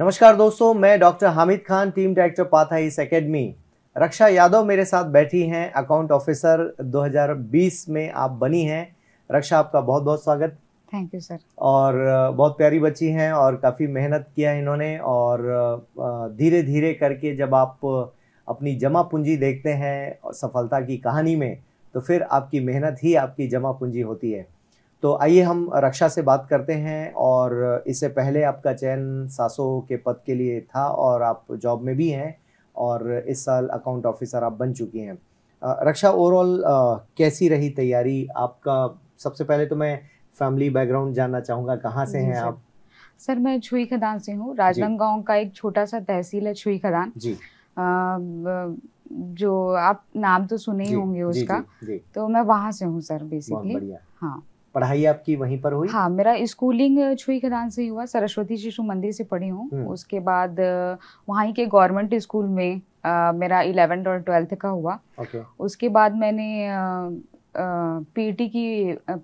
नमस्कार दोस्तों मैं doctor Hamid Khan team director पाथाइस एकेडमी रक्षा यादव मेरे साथ बैठी हैं अकाउंट ऑफिसर 2020 में आप बनी हैं रक्षा आपका बहुत बहुत स्वागत थैंक यू सर और बहुत प्यारी बच्ची हैं और काफ़ी मेहनत किया इन्होंने और धीरे धीरे करके जब आप अपनी जमा पूंजी देखते हैं सफलता की कहानी में तो फिर आपकी मेहनत ही आपकी जमा पूंजी होती है तो आइए हम रक्षा से बात करते हैं और इससे पहले आपका चयन सासो के पद के लिए था और आप जॉब में भी हैं और इस साल अकाउंट ऑफिसर आप बन चुकी हैं रक्षा ओवरऑल कैसी रही तैयारी आपका सबसे पहले तो मैं फैमिली बैकग्राउंड जानना चाहूँगा कहाँ से हैं आप सर मैं छुई खदान से हूँ राजनांदगांव का एक छोटा सा तहसील है छुई खदान जी आ, जो आप नाम तो सुने ही होंगे उसका जी, जी, तो मैं वहाँ से हूँ सर बेसिकली हाँ पढ़ाई आपकी वहीं पर हुई हाँ मेरा स्कूलिंग छुई खदान से हुआ सरस्वती शिशु मंदिर से पढ़ी हूँ हम्म। उसके बाद वहीं के गवर्नमेंट स्कूल में आ, मेरा इलेवेंथ और ट्वेल्थ का हुआ ओके। उसके बाद मैंने आ, पीटी की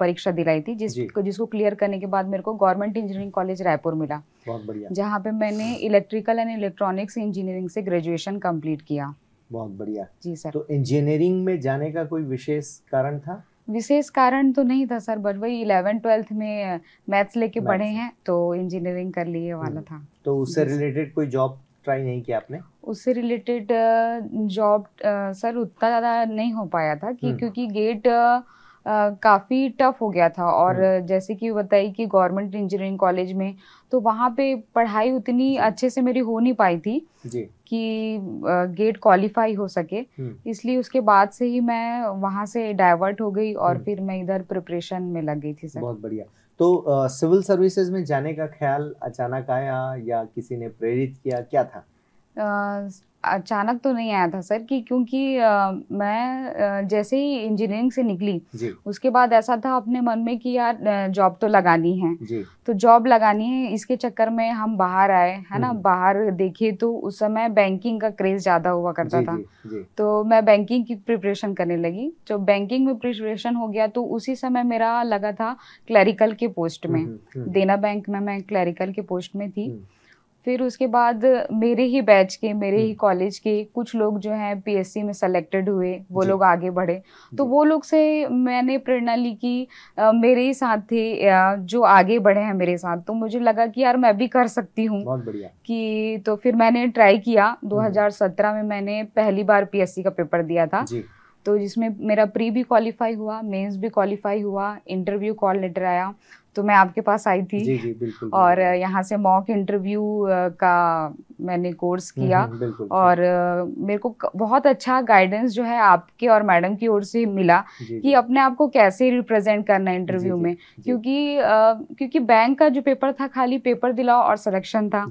परीक्षा दिलाई थी जिस जिसको क्लियर करने के बाद मेरे को गवर्नमेंट इंजीनियरिंग कॉलेज रायपुर मिला बहुत बढ़िया जहाँ पे मैंने इलेक्ट्रिकल एंड इलेक्ट्रॉनिक्स इंजीनियरिंग से ग्रेजुएशन कंप्लीट किया बहुत बढ़िया जी सर तो इंजीनियरिंग में जाने का कोई विशेष कारण था विशेष कारण तो नहीं था सर बट वही इलेवन ट्वेल्थ में मैथ्स लेके पढ़े हैं तो इंजीनियरिंग कर लिए वाला हम्म। था तो उससे रिलेटेड कोई जॉब ट्राई नहीं किया आपने उससे रिलेटेड जॉब सर उतना ज़्यादा नहीं हो पाया था कि हम्म। क्योंकि गेट uh, काफ़ी टफ हो गया था और हम्म। जैसे कि बताई कि गवर्नमेंट इंजीनियरिंग कॉलेज में तो वहाँ पे पढ़ाई उतनी अच्छे से मेरी हो नहीं पाई थी जी। कि गेट क्वालिफाई हो सके हम्म। इसलिए उसके बाद से ही मैं वहाँ से डाइवर्ट हो गई और हम्म। फिर मैं इधर प्रिपरेशन में लग गई थी सर बहुत बढ़िया तो सिविल सर्विसेज में जाने का ख्याल अचानक आया या किसी ने प्रेरित किया क्या था अचानक तो नहीं आया था सर कि क्योंकि आ, मैं जैसे ही इंजीनियरिंग से निकली उसके बाद ऐसा था अपने मन में कि यार जॉब तो लगानी है तो जॉब लगानी है इसके चक्कर में हम बाहर आए है ना हम्म। बाहर देखे तो उस समय बैंकिंग का क्रेज ज़्यादा हुआ करता जी, था जी, तो मैं बैंकिंग की प्रिपरेशन करने लगी जो बैंकिंग में प्रिपरेशन हो गया तो उसी समय मेरा लगा था क्लरिकल के पोस्ट में हम्म, हम्म। देना बैंक में मैं क्लरिकल के पोस्ट में थी फिर उसके बाद मेरे ही बैच के मेरे ही हम्म। कॉलेज के कुछ लोग जो हैं पीएससी में सेलेक्टेड हुए वो लोग आगे बढ़े तो वो लोग से मैंने प्रेरणा ली कि मेरे ही साथ थे जो आगे बढ़े हैं मेरे साथ तो मुझे लगा कि यार मैं भी कर सकती हूँ कि तो फिर मैंने ट्राई किया 2017 हम्म। में मैंने पहली बार पीएससी का पेपर दिया था तो जिसमें मेरा प्री भी क्वालिफाई हुआ मेंस भी क्वालिफाई हुआ इंटरव्यू कॉल लेटर आया तो मैं आपके पास आई थी जी, जी, बिल्कुल, और यहाँ से मॉक इंटरव्यू का मैंने कोर्स हम्म, किया हम्म, और मेरे को बहुत अच्छा गाइडेंस जो है आपके और मैडम की ओर से मिला कि अपने आप को कैसे रिप्रेजेंट करना इंटरव्यू में क्योंकि आ, क्योंकि बैंक का जो पेपर था खाली पेपर दिलाओ और सिलेक्शन था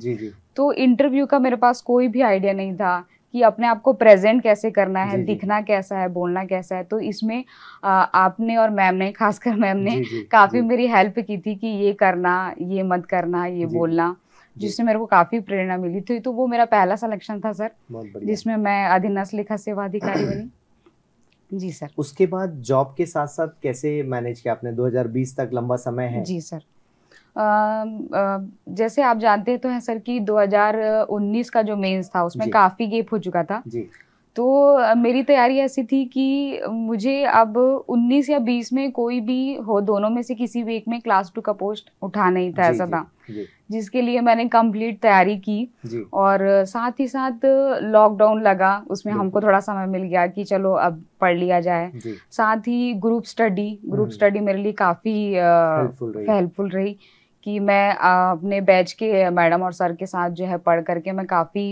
तो इंटरव्यू का मेरे पास कोई भी आइडिया नहीं था कि अपने आप को प्रेजेंट कैसे करना है दिखना कैसा है बोलना कैसा है तो इसमें आपने और मैम ने खासकर मैम ने काफ़ी मेरी हेल्प की थी कि ये करना ये मत करना ये बोलना जिससे मेरे को काफी प्रेरणा मिली थी तो वो मेरा पहला सिलेक्शन था सर जिसमें मैं अधीनस्थ लेखा सेवा अधिकारी बनी जी सर उसके बाद जॉब के साथ साथ कैसे मैनेज किया आपने 2020 तक लंबा समय है जी सर जैसे आप जानते तो हैं सर कि 2019 का जो मेंस था उसमें काफ़ी गेप हो चुका था जी तो मेरी तैयारी ऐसी थी कि मुझे अब 19 या 20 में कोई भी हो दोनों में से किसी वीक में क्लास टू का पोस्ट उठा नहीं था ऐसा था जिसके लिए मैंने कंप्लीट तैयारी की और साथ ही साथ लॉकडाउन लगा उसमें हमको थोड़ा समय मिल गया कि चलो अब पढ़ लिया जाए साथ ही ग्रुप स्टडी ग्रुप स्टडी मेरे लिए काफ़ी हेल्पफुल रही कि मैं अपने बैच के मैडम और सर के साथ जो है पढ़ करके मैं काफ़ी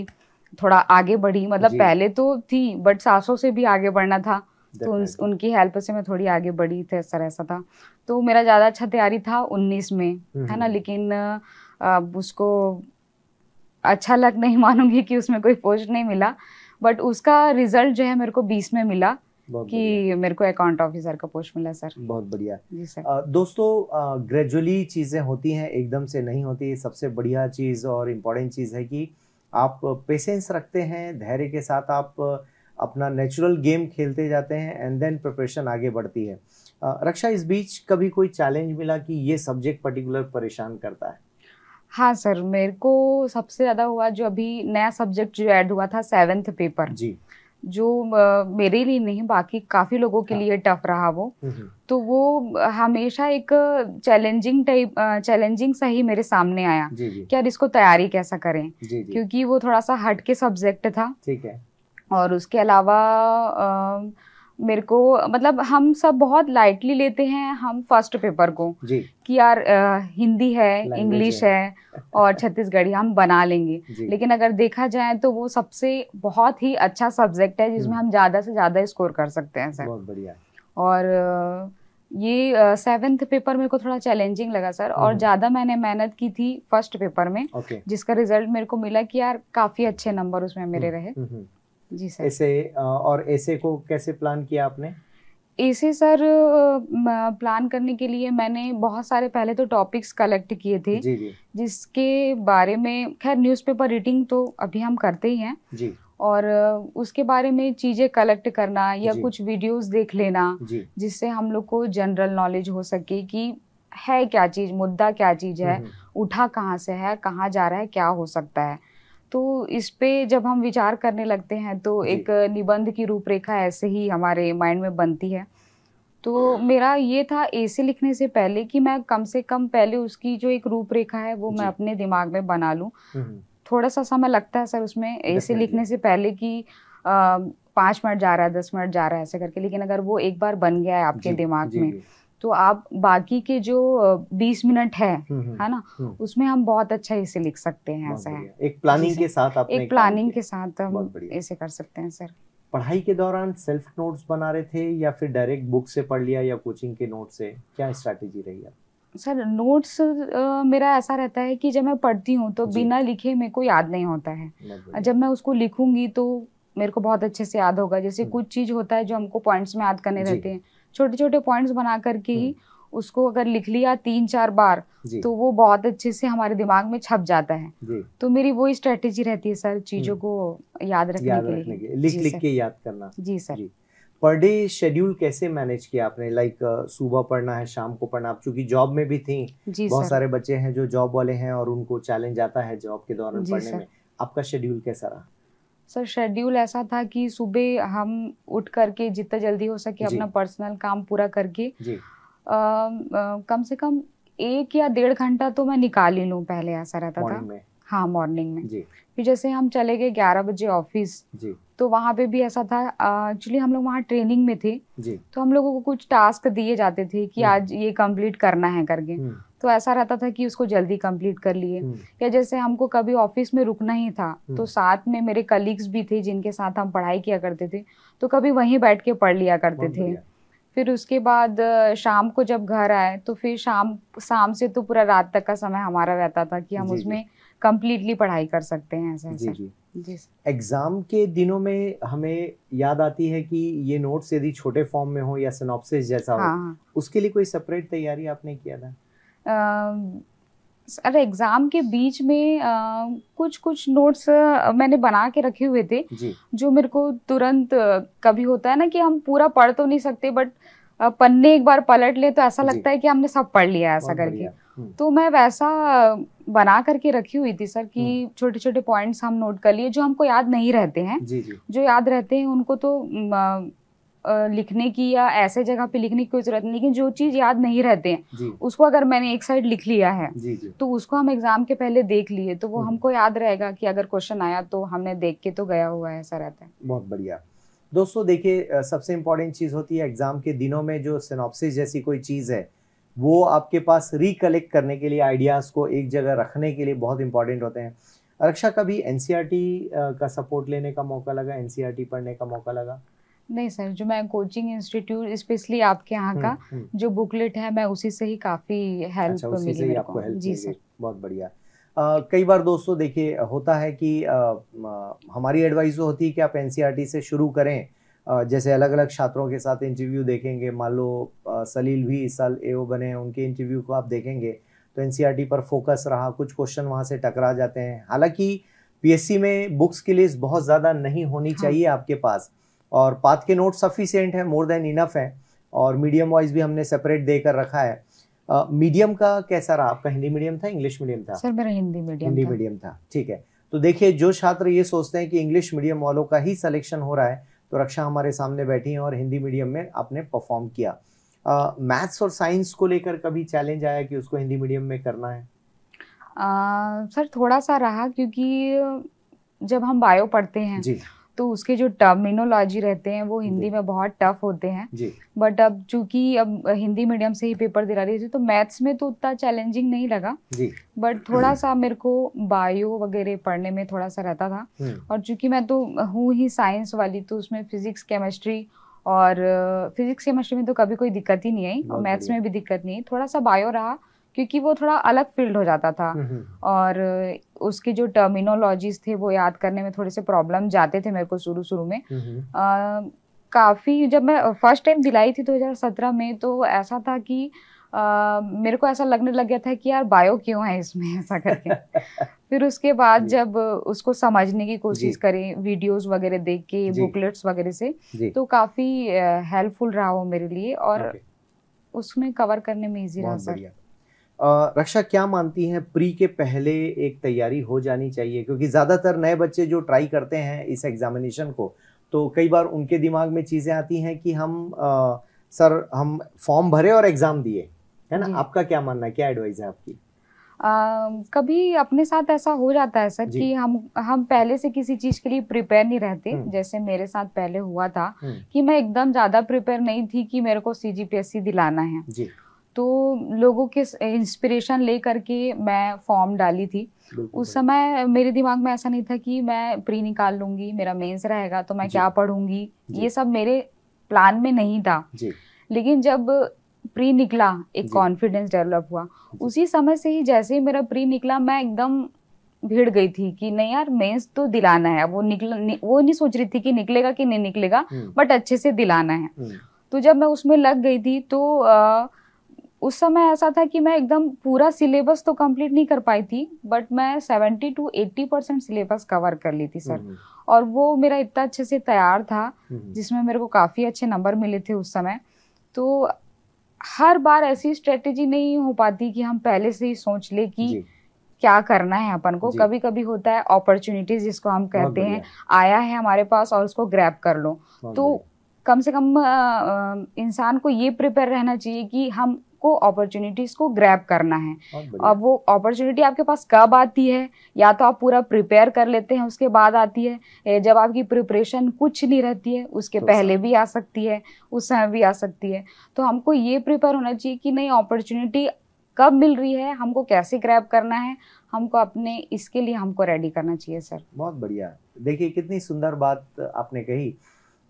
थोड़ा आगे बढ़ी मतलब पहले तो थी बट सासों से भी आगे बढ़ना था तो उन, उनकी हेल्प से मैं थोड़ी आगे बढ़ी थे सर ऐसा था तो मेरा ज़्यादा अच्छा तैयारी था उन्नीस में है ना हम्म। लेकिन उसको अच्छा लग नहीं मानूंगी कि उसमें कोई पोस्ट नहीं मिला बट उसका रिजल्ट जो है मेरे को बीस में मिला कि मेरे को अकाउंट ऑफिसर का पोस्ट मिला सर बहुत बढ़िया जी सर आ, दोस्तों ग्रेजुअली चीज़ें होती हैं एकदम से नहीं होती सबसे बढ़िया चीज़ और इम्पोर्टेंट चीज़ है कि आप पेशेंस रखते हैं धैर्य के साथ आप अपना नेचुरल गेम खेलते जाते हैं एंड देन प्रिपरेशन आगे बढ़ती है रक्षा इस बीच कभी कोई चैलेंज मिला कि ये सब्जेक्ट पर्टिकुलर परेशान करता है हाँ सर मेरे को सबसे ज़्यादा हुआ जो अभी नया सब्जेक्ट जो ऐड हुआ था सेवेंथ पेपर जी जो मेरे लिए नहीं बाकी काफ़ी लोगों के हाँ। लिए टफ रहा वो हम्म, हम्म। तो वो हमेशा एक चैलेंजिंग टाइप चैलेंजिंग सा ही मेरे सामने आया कि यार इसको तैयारी कैसा करें जी जी। क्योंकि वो थोड़ा सा हट के सब्जेक्ट था ठीक है और उसके अलावा आ, मेरे को मतलब हम सब बहुत लाइटली लेते हैं हम फर्स्ट पेपर को कि यार आ, हिंदी है इंग्लिश है, और छत्तीसगढ़ी हम बना लेंगे लेकिन अगर देखा जाए तो वो सबसे बहुत ही अच्छा सब्जेक्ट है जिसमें हम्म। हम ज़्यादा से ज़्यादा स्कोर कर सकते हैं सर बहुत बढ़िया और ये सेवेंथ पेपर मेरे को थोड़ा चैलेंजिंग लगा सर और हम्म। ज़्यादा मैंने मेहनत की थी फर्स्ट पेपर में जिसका रिजल्ट मेरे को मिला कि यार काफ़ी अच्छे नंबर उसमें मेरे हम्म, रहे जी सर ऐसे और ऐसे को कैसे प्लान किया आपने ऐसे सर प्लान करने के लिए मैंने बहुत सारे पहले तो टॉपिक्स कलेक्ट किए थे जी जी। जिसके बारे में खैर न्यूज़पेपर रीडिंग तो अभी हम करते ही हैं जी और उसके बारे में चीज़ें कलेक्ट करना या कुछ वीडियोस देख लेना जिससे हम लोग को जनरल नॉलेज हो सके कि है क्या चीज़ मुद्दा क्या चीज़ है हम्म, हम्म। उठा कहाँ से है कहाँ जा रहा है क्या हो सकता है तो इस पे जब हम विचार करने लगते हैं तो एक निबंध की रूपरेखा ऐसे ही हमारे माइंड में बनती है तो मेरा ये था ऐसे लिखने से पहले कि मैं कम से कम पहले उसकी जो एक रूपरेखा है वो मैं अपने दिमाग में बना लूँ हम्म, हम्म। थोड़ा सा समय लगता है सर उसमें ऐसे लिखने से पहले कि पाँच मिनट जा रहा है दस मिनट जा रहा है ऐसे करके लेकिन अगर वो एक बार बन गया है आपके दिमाग में तो आप बाकी के जो बीस मिनट है हम्म, हम्म, है ना हम्म। उसमें हम बहुत अच्छा इसे लिख सकते हैं ऐसा है एक प्लानिंग के साथ आपने एक प्लानिंग के साथ हम ऐसे कर सकते हैं सर पढ़ाई के दौरान सेल्फ नोट्स बना रहे थे या फिर डायरेक्ट बुक से पढ़ लिया या कोचिंग के नोट से क्या स्ट्रेटेजी रही है सर नोट्स मेरा ऐसा रहता है कि जब मैं पढ़ती हूँ तो बिना लिखे मेरे को याद नहीं होता है जब मैं उसको लिखूंगी तो मेरे को बहुत अच्छे से याद होगा जैसे कुछ चीज़ होता है जो हमको पॉइंट्स में याद करने रहते हैं छोटे छोटे पॉइंट्स बना करके ही हम्म। उसको अगर लिख लिया तीन चार बार तो वो बहुत अच्छे से हमारे दिमाग में छप जाता है तो मेरी वो स्ट्रेटेजी रहती है सर चीजों हम्म। को याद रखने याद के लिए रखने के, लिख लिख के याद करना जी सर जी पर डे शेड्यूल कैसे मैनेज किया आपने लाइक सुबह पढ़ना है शाम को पढ़ना आप चूंकि जॉब में भी थी बहुत सारे बच्चे हैं जो जॉब वाले हैं और उनको चैलेंज आता है जॉब के दौरान पढ़ने में आपका शेड्यूल कैसा रहा सर शेड्यूल ऐसा था कि सुबह हम उठ करके जितना जल्दी हो सके अपना पर्सनल काम पूरा करके आ, आ, कम से कम एक या डेढ़ घंटा तो मैं निकाल ही लूँ पहले ऐसा रहता था हाँ मॉर्निंग में जी। फिर जैसे हम चले गए ग्यारह बजे ऑफिस तो वहाँ पे भी ऐसा था एक्चुअली हम लोग वहाँ ट्रेनिंग में थे जी। तो हम लोगों को कुछ टास्क दिए जाते थे कि हम्म। आज ये कंप्लीट करना है करके हम्म। तो ऐसा रहता था कि उसको जल्दी कंप्लीट कर लिए हम्म। या जैसे हमको कभी ऑफिस में रुकना ही था तो साथ में मेरे कलीग्स भी थे जिनके साथ हम पढ़ाई किया करते थे तो कभी वहीं बैठ के पढ़ लिया करते थे फिर उसके बाद शाम को जब घर आए तो फिर शाम शाम से तो पूरा रात तक का समय हमारा रहता था कि हम उसमें कंप्लीटली पढ़ाई कर सकते हैं ऐसे ऐसे एग्ज़ाम के दिनों में हमें याद आती है कि ये नोट्स यदि छोटे फॉर्म में हो या सिनॉप्सिस जैसा हाँ। हो उसके लिए कोई सेपरेट तैयारी आपने किया था अरे एग्ज़ाम के बीच में आ, कुछ कुछ नोट्स मैंने बना के रखे हुए थे जो मेरे को तुरंत कभी होता है ना कि हम पूरा पढ़ तो नहीं सकते बट पन्ने एक बार पलट ले तो ऐसा लगता है कि हमने सब पढ़ लिया ऐसा करके हम्म। तो मैं वैसा बना करके रखी हुई थी सर कि छोटे छोटे पॉइंट्स हम नोट कर लिए जो हमको याद नहीं रहते हैं जी जी। जो याद रहते हैं उनको तो लिखने की या ऐसे जगह पे लिखने की कोई जरूरत नहीं लेकिन जो चीज़ याद नहीं रहते हैं उसको अगर मैंने एक साइड लिख लिया है जी जी। तो उसको हम एग्जाम के पहले देख लिए तो वो हम्म। हमको याद रहेगा कि अगर क्वेश्चन आया तो हमने देख के तो गया हुआ है ऐसा रहता है बहुत बढ़िया दोस्तों देखिए सबसे इम्पोर्टेंट चीज़ होती है एग्जाम के दिनों में जो सिनॉप्सिस जैसी कोई चीज़ है वो आपके पास रिकलेक्ट करने के लिए आइडियाज़ को एक जगह रखने के लिए बहुत इंपॉर्टेंट होते हैं रक्षा कभी एन का सपोर्ट e लेने का मौका लगा एन e पढ़ने का मौका लगा नहीं सर जो मैं कोचिंग इंस्टीट्यूट स्पेशली आपके यहाँ हम्म, का हम्म। जो बुकलेट है मैं उसी से ही काफ़ी हेल्प अच्छा, उसी से ही आपको हेल्प जी सर बहुत बढ़िया Uh, कई बार दोस्तों देखिए होता है कि uh, uh, हमारी एडवाइस होती है कि आप एन e से शुरू करें जैसे अलग अलग छात्रों के साथ इंटरव्यू देखेंगे मान लो सलील भी इस साल ए बने हैं उनके इंटरव्यू को आप देखेंगे तो एन e पर फोकस रहा कुछ क्वेश्चन वहाँ से टकरा जाते हैं हालांकि पी में बुक्स की लिस्ट बहुत ज़्यादा नहीं होनी हाँ। चाहिए आपके पास और पाथ के नोट सफिशियंट है मोर देन इनफ है और मीडियम वाइज भी हमने सेपरेट देकर रखा है मीडियम uh, का कैसा रहा आपका हिंदी मीडियम था इंग्लिश मीडियम था सर मेरा हिंदी मीडियम हिंदी मीडियम था ठीक है तो देखिए जो छात्र ये सोचते हैं कि इंग्लिश मीडियम वालों का ही सिलेक्शन हो रहा है तो रक्षा हमारे सामने बैठी हैं और हिंदी मीडियम में आपने परफॉर्म किया मैथ्स uh, और साइंस को लेकर कभी चैलेंज आया कि उसको हिंदी मीडियम में करना है सर थोड़ा सा रहा क्योंकि जब हम बायो पढ़ते हैं तो उसके जो टर्मिनोलॉजी रहते हैं वो हिंदी में बहुत टफ होते हैं बट अब चूंकि अब हिंदी मीडियम से ही पेपर दिला रही थी तो मैथ्स में तो उतना चैलेंजिंग नहीं लगा बट थोड़ा हम्म। सा मेरे को बायो वगैरह पढ़ने में थोड़ा सा रहता था हम्म। और चूंकि मैं तो हूँ ही साइंस वाली तो उसमें फिजिक्स केमिस्ट्री और फिजिक्स केमिस्ट्री में तो कभी कोई दिक्कत ही नहीं आई और मैथ्स में भी दिक्कत नहीं थोड़ा सा बायो रहा क्योंकि वो थोड़ा अलग फील्ड हो जाता था हम्म, और उसके जो टर्मिनोलॉजीज थे वो याद करने में थोड़े से प्रॉब्लम जाते थे मेरे को शुरू शुरू में आ, काफ़ी जब मैं फर्स्ट टाइम दिलाई थी 2017 में तो ऐसा था कि Uh, मेरे को ऐसा लगने लग गया था कि यार बायो क्यों है इसमें ऐसा करके फिर उसके बाद जब उसको समझने की कोशिश करें वीडियोस वगैरह देख के बुकलेट्स वगैरह से तो काफ़ी हेल्पफुल uh, रहा वो मेरे लिए और okay. उसमें कवर करने में इजी रहा सर रक्षा क्या मानती हैं प्री के पहले एक तैयारी हो जानी चाहिए क्योंकि ज़्यादातर नए बच्चे जो ट्राई करते हैं इस एग्ज़ामिनेशन को तो कई बार उनके दिमाग में चीज़ें आती हैं कि हम आ, सर हम फॉर्म भरे और एग्ज़ाम दिए है ना आपका क्या मानना है क्या एडवाइस है आपकी आ, कभी अपने साथ ऐसा हो जाता है सर कि हम हम पहले से किसी चीज के लिए प्रिपेयर नहीं रहते हम्म। जैसे मेरे साथ पहले हुआ था हम्म। कि मैं एकदम ज्यादा प्रिपेयर नहीं थी कि मेरे को सीजीपीएससी दिलाना है जी तो लोगों के इंस्पिरेशन ले करके मैं फॉर्म डाली थी उस समय मेरे दिमाग में ऐसा नहीं था कि मैं प्री निकाल लूँगी मेरा मेंस रहेगा तो मैं क्या पढ़ूँगी ये सब मेरे प्लान में नहीं था लेकिन जब प्री निकला एक कॉन्फिडेंस डेवलप हुआ उसी समय से ही जैसे ही मेरा प्री निकला मैं एकदम भिड़ गई थी कि नहीं यार मेंस तो दिलाना है वो निकल वो नहीं सोच रही थी कि निकलेगा कि नहीं निकलेगा बट हम्म। अच्छे से दिलाना है हम्म। तो जब मैं उसमें लग गई थी तो आ, उस समय ऐसा था कि मैं एकदम पूरा सिलेबस तो कंप्लीट नहीं कर पाई थी बट मैं seventy to eighty percent syllabus cover कर ली थी सर हम्म, हम्म। और वो मेरा इतना अच्छे से तैयार था हम्म, जिसमें मेरे को काफ़ी अच्छे नंबर मिले थे उस समय तो हर बार ऐसी स्ट्रेटेजी नहीं हो पाती कि हम पहले से ही सोच ले कि क्या करना है अपन को कभी कभी होता है अपॉर्चुनिटीज जिसको हम कहते हैं आया है हमारे पास और उसको ग्रैप कर लो तो कम से कम इंसान को ये प्रिपेयर रहना चाहिए कि हम को अपॉर्चुनिटीज को ग्रैब करना है अब वो अपॉर्चुनिटी आपके पास कब आती है या तो आप पूरा प्रिपेयर कर लेते हैं उसके बाद आती है जब आपकी प्रिपरेशन कुछ नहीं रहती है उसके तो पहले भी आ सकती है उस समय भी आ सकती है तो हमको ये प्रिपेयर होना चाहिए कि नहीं अपॉर्चुनिटी कब मिल रही है हमको कैसे ग्रैब करना है हमको अपने इसके लिए हमको रेडी करना चाहिए सर बहुत बढ़िया देखिए कितनी सुंदर बात आपने कही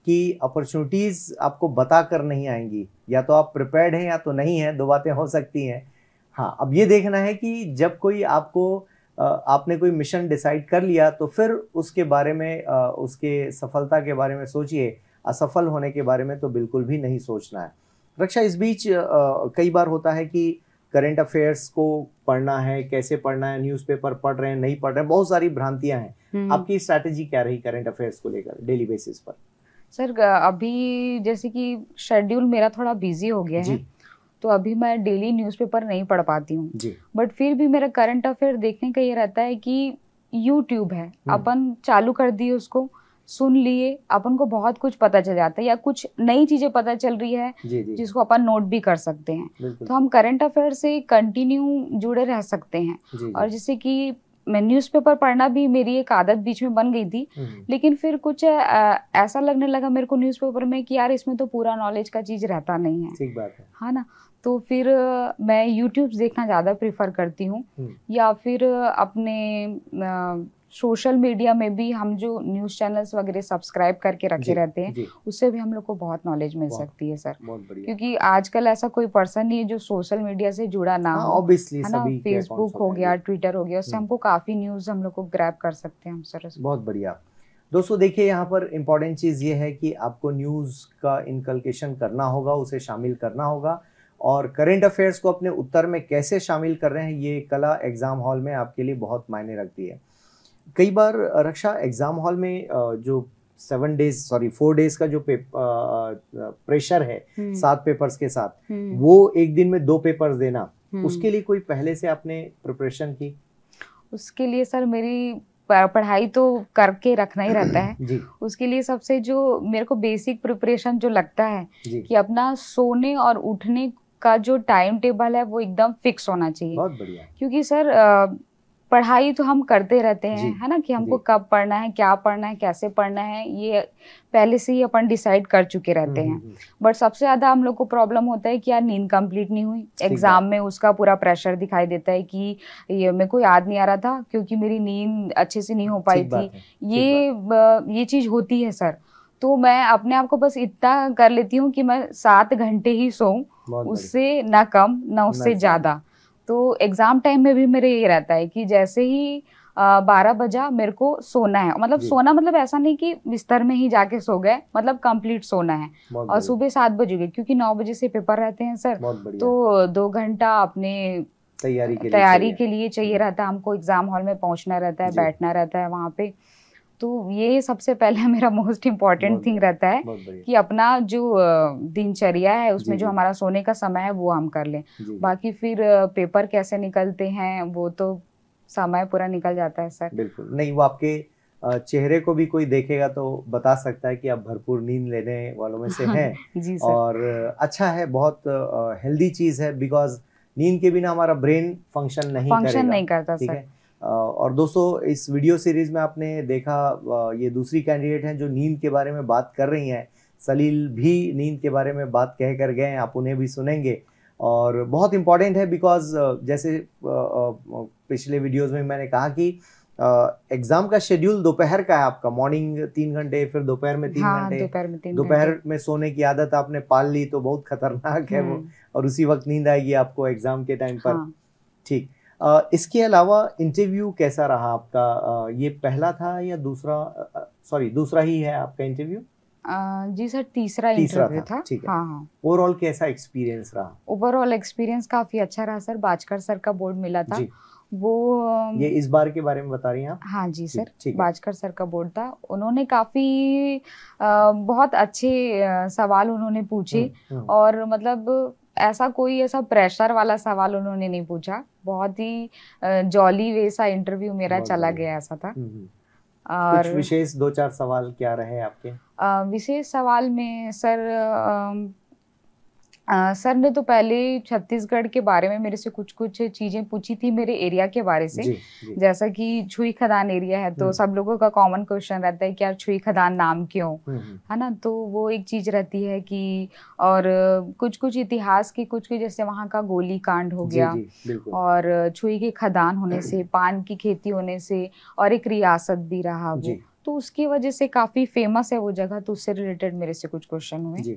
कि अपॉर्चुनिटीज़ आपको बता कर नहीं आएंगी या तो आप प्रिपेयर्ड हैं या तो नहीं हैं दो बातें हो सकती हैं हाँ अब ये देखना है कि जब कोई आपको आपने कोई मिशन डिसाइड कर लिया तो फिर उसके बारे में उसके सफलता के बारे में सोचिए असफल होने के बारे में तो बिल्कुल भी नहीं सोचना है रक्षा इस बीच कई बार होता है कि करेंट अफेयर्स को पढ़ना है कैसे पढ़ना है न्यूज़पेपर पढ़ रहे हैं नहीं पढ़ रहे हैं बहुत सारी भ्रांतियां हैं हम्म। आपकी स्ट्रैटेजी क्या रही करेंट अफेयर्स को लेकर डेली बेसिस पर सर अभी जैसे कि शेड्यूल मेरा थोड़ा बिजी हो गया है तो अभी मैं डेली न्यूज़पेपर नहीं पढ़ पाती हूँ बट फिर भी मेरा करंट अफेयर देखने का ये रहता है कि यूट्यूब है हम्म। अपन चालू कर दिए उसको सुन लिए अपन को बहुत कुछ पता चल जाता है या कुछ नई चीजें पता चल रही है जी, जी. जिसको अपन नोट भी कर सकते हैं तो हम करंट अफेयर से कंटिन्यू जुड़े रह सकते हैं और जैसे कि मैं न्यूज़पेपर पढ़ना भी मेरी एक आदत बीच में बन गई थी हम्म। लेकिन फिर कुछ आ, ऐसा लगने लगा मेरे को न्यूज़पेपर में कि यार इसमें तो पूरा नॉलेज का चीज़ रहता नहीं है ठीक बात है हाँ ना तो फिर मैं यूट्यूब देखना ज़्यादा प्रेफर करती हूँ हम्म। या फिर अपने सोशल मीडिया में भी हम जो न्यूज चैनल्स वगैरह सब्सक्राइब करके रखे रहते हैं उससे भी हम लोग को बहुत नॉलेज मिल सकती है सर क्योंकि आजकल ऐसा कोई पर्सन नहीं है जो सोशल मीडिया से जुड़ा ना हाँ, हो है ना फेसबुक हो गया ट्विटर हो गया उससे हम्म। हमको काफी न्यूज हम लोग को ग्रैप कर सकते हैं हम सर बहुत बढ़िया दोस्तों देखिए यहाँ पर इम्पोर्टेंट चीज़ ये है कि आपको न्यूज़ का इनकलकेशन करना होगा उसे शामिल करना होगा और करेंट अफेयर्स को अपने उत्तर में कैसे शामिल कर रहे हैं ये कला एग्ज़ाम हॉल में आपके लिए बहुत मायने रखती है कई बार रक्षा एग्ज़ाम हॉल में जो seven days sorry four days का जो प्रेशर है हम्म। सात पेपर्स के साथ हम्म। वो एक दिन में दो पेपर्स देना हम्म। उसके लिए कोई पहले से आपने प्रिपरेशन की उसके लिए सर मेरी पढ़ाई तो करके रखना ही रहता है उसके लिए सबसे जो मेरे को बेसिक प्रिपरेशन जो लगता है कि अपना सोने और उठने का जो टाइम टेबल है वो एकदम फिक्स होना चाहिए बहुत बढ़िया क्योंकि सर पढ़ाई तो हम करते रहते हैं है ना कि हमको कब पढ़ना है क्या पढ़ना है कैसे पढ़ना है ये पहले से ही अपन डिसाइड कर चुके हम्म, रहते हैं हम्म, हम्म। बट सबसे ज़्यादा हम लोग को प्रॉब्लम होता है कि यार नींद कंप्लीट नहीं हुई एग्ज़ाम में उसका पूरा प्रेशर दिखाई देता है कि ये मेरे को याद नहीं आ रहा था क्योंकि मेरी नींद अच्छे से नहीं हो पाई थी ये ये चीज़ होती है सर तो मैं अपने आप को बस इतना कर लेती हूँ कि मैं सात घंटे ही सोऊं उससे ना कम ना उससे ज़्यादा तो एग्ज़ाम टाइम में भी मेरे ये रहता है कि जैसे ही बारह बजा मेरे को सोना है मतलब सोना मतलब ऐसा नहीं कि बिस्तर में ही जाके सो गए मतलब कंप्लीट सोना है और सुबह सात बजे क्योंकि नौ बजे से पेपर रहते हैं सर तो दो घंटा अपने तैयारी के तैयारी के लिए चाहिए रहता है हमको एग्जाम हॉल में पहुंचना रहता है बैठना रहता है वहाँ पे तो ये सबसे पहले मेरा मोस्ट इम्पॉर्टेंट थिंग रहता है कि अपना जो दिनचर्या है उसमें जो हमारा सोने का समय है वो हम कर लें बाकी फिर पेपर कैसे निकलते हैं वो तो समय पूरा निकल जाता है सर बिल्कुल नहीं वो आपके चेहरे को भी कोई देखेगा तो बता सकता है कि आप भरपूर नींद लेने वालों में से हैं जी सर। और अच्छा है बहुत हेल्दी चीज़ है बिकॉज नींद के बिना हमारा ब्रेन फंक्शन नहीं फंक्शन नहीं करता ठीक है और दोस्तों इस वीडियो सीरीज़ में आपने देखा ये दूसरी कैंडिडेट हैं जो नींद के बारे में बात कर रही हैं सलील भी नींद के बारे में बात कह कर गए हैं आप उन्हें भी सुनेंगे और बहुत इम्पॉर्टेंट है बिकॉज जैसे पिछले वीडियोस में मैंने कहा कि एग्ज़ाम का शेड्यूल दोपहर का है आपका मॉर्निंग तीन घंटे फिर दोपहर में तीन हाँ, घंटे हाँ, दोपहर में सोने की आदत आपने पाल ली तो बहुत खतरनाक है वो हम्म। और उसी वक्त नींद आएगी आपको एग्ज़ाम के टाइम पर हाँ। ठीक इसके अलावा इंटरव्यू कैसा रहा आपका ये पहला था या दूसरा सॉरी दूसरा ही है आपका इंटरव्यू जी सर तीसरा इंटरव्यू था, था। हाँ ओवरऑल हाँ। कैसा एक्सपीरियंस रहा ओवरऑल एक्सपीरियंस काफी अच्छा रहा सर बाजकर सर का बोर्ड मिला था वो ये इस बार के बारे में बता रही हैं आप हाँ जी सर बाजकर सर का बोर्ड था उन्होंने काफी आ, बहुत अच्छे सवाल उन्होंने पूछे हम्म, हम्म। और मतलब ऐसा कोई ऐसा प्रेशर वाला सवाल उन्होंने नहीं पूछा बहुत ही जॉली वे सा इंटरव्यू मेरा चला गया ऐसा था हम्म, हम्म। और विशेष दो चार सवाल क्या रहे आपके विशेष सवाल में सर आ, सर ने तो पहले छत्तीसगढ़ के बारे में मेरे से कुछ कुछ चीजें पूछी थी मेरे एरिया के बारे से जी, जी. जैसा कि छुई खदान एरिया है तो हम्म। सब लोगों का कॉमन क्वेश्चन रहता है कि यार छुई खदान नाम क्यों हम्म, हम्म। है ना तो वो एक चीज रहती है कि और कुछ कुछ इतिहास की कुछ कुछ जैसे वहाँ का गोली कांड हो गया जी, जी, और छुई के खदान होने से पान की खेती होने से और एक रियासत भी रहा वो तो उसकी वजह से काफी फेमस है वो जगह तो उससे रिलेटेड मेरे से कुछ क्वेश्चन हुए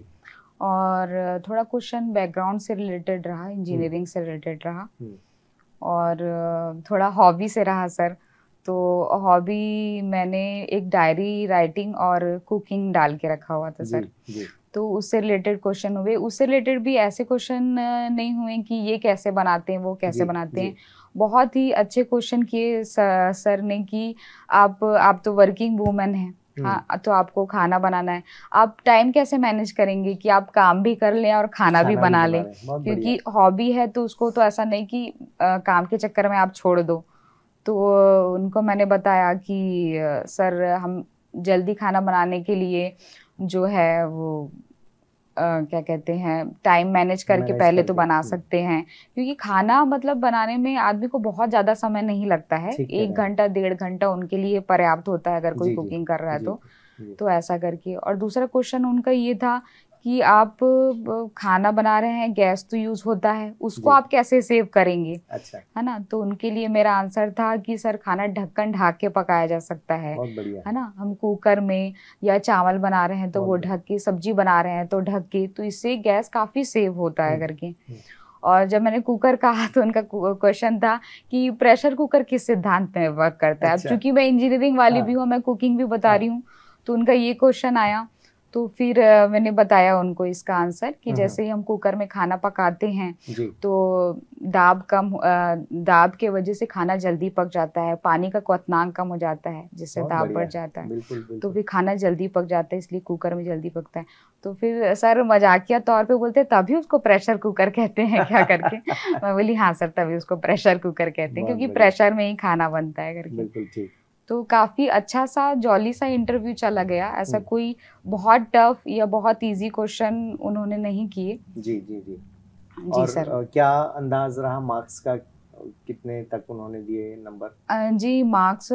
और थोड़ा क्वेश्चन बैकग्राउंड से रिलेटेड रहा इंजीनियरिंग हम्म। से रिलेटेड रहा हम्म। और थोड़ा हॉबी से रहा सर तो हॉबी मैंने एक डायरी राइटिंग और कुकिंग डाल के रखा हुआ था सर तो उससे रिलेटेड क्वेश्चन हुए उससे रिलेटेड भी ऐसे क्वेश्चन नहीं हुए कि ये कैसे बनाते हैं वो कैसे जी, बनाते जी. हैं बहुत ही अच्छे क्वेश्चन किए सर ने कि आप आप तो वर्किंग वूमेन हैं हाँ तो आपको खाना बनाना है आप टाइम कैसे मैनेज करेंगे कि आप काम भी कर लें और खाना, खाना भी बना लें क्योंकि हॉबी है तो उसको तो ऐसा नहीं कि आ, काम के चक्कर में आप छोड़ दो तो उनको मैंने बताया कि सर हम जल्दी खाना बनाने के लिए जो है वो क्या कहते हैं टाइम मैनेज करके पहले तो बना सकते हैं क्योंकि खाना मतलब बनाने में आदमी को बहुत ज़्यादा समय नहीं लगता है एक घंटा डेढ़ घंटा उनके लिए पर्याप्त होता है अगर कोई कुकिंग कर रहा है तो तो ऐसा करके और दूसरा क्वेश्चन उनका ये था कि आप खाना बना रहे हैं गैस तो यूज होता है उसको आप कैसे सेव करेंगे अच्छा है ना तो उनके लिए मेरा आंसर था कि सर खाना ढक्कन ढाक के पकाया जा सकता है है ना हम कुकर में या चावल बना रहे हैं तो वो ढक के सब्जी बना रहे हैं तो ढक के तो इससे गैस काफी सेव होता है करके हम्म, हम्म। और जब मैंने कुकर कहा तो उनका क्वेश्चन था कि प्रेशर कुकर किस सिद्धांत में वर्क करता है अब अच्छा। चूंकि मैं इंजीनियरिंग वाली हाँ। भी हूँ मैं कुकिंग भी बता हाँ। रही हूँ तो उनका ये क्वेश्चन आया तो फिर मैंने बताया उनको इसका आंसर कि हम्म, हम्म। जैसे ही हम कुकर में खाना पकाते हैं तो दाब कम दाब के वजह से खाना जल्दी पक जाता है पानी का क्वनांक कम हो जाता है जिससे दाब बढ़ जाता है बिल्कुल, तो बिल्कुल। तो फिर खाना जल्दी पक जाता है इसलिए कुकर में जल्दी पकता है तो फिर सर मजाकिया तौर पे बोलते हैं तभी उसको प्रेशर कुकर कहते हैं क्या करके मैं बोली हाँ सर तभी उसको प्रेशर कुकर कहते हैं क्योंकि प्रेशर में ही खाना बनता है करके बिल्कुल ठीक तो काफ़ी अच्छा सा जॉली सा इंटरव्यू चला गया ऐसा हम्म। कोई बहुत टफ या बहुत इजी क्वेश्चन उन्होंने नहीं किए जी जी जी जी और सर क्या अंदाज रहा मार्क्स का कितने तक उन्होंने दिए नंबर जी मार्क्स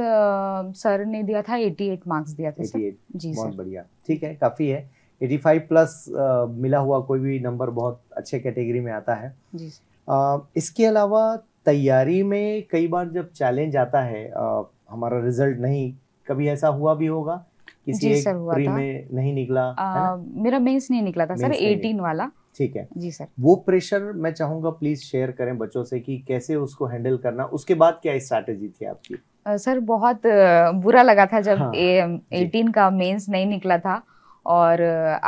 सर ने दिया था 88 मार्क्स दिया था 88, सर जी बहुत बढ़िया ठीक है काफ़ी है 85 प्लस आ, मिला हुआ कोई भी नंबर बहुत अच्छे कैटेगरी में आता है जी सर। आ, इसके अलावा तैयारी में कई बार जब चैलेंज आता है आ, हमारा रिजल्ट नहीं कभी ऐसा हुआ भी होगा किसी एक प्री में नहीं निकला आ, मेरा मेंस नहीं निकला था सर 18 वाला ठीक है जी सर वो प्रेशर मैं चाहूंगा प्लीज शेयर करें बच्चों से कि कैसे उसको हैंडल करना उसके बाद क्या स्ट्रैटेजी थी आपकी सर बहुत बुरा लगा था जब हाँ, एटीन हाँ, का मेंस नहीं निकला था और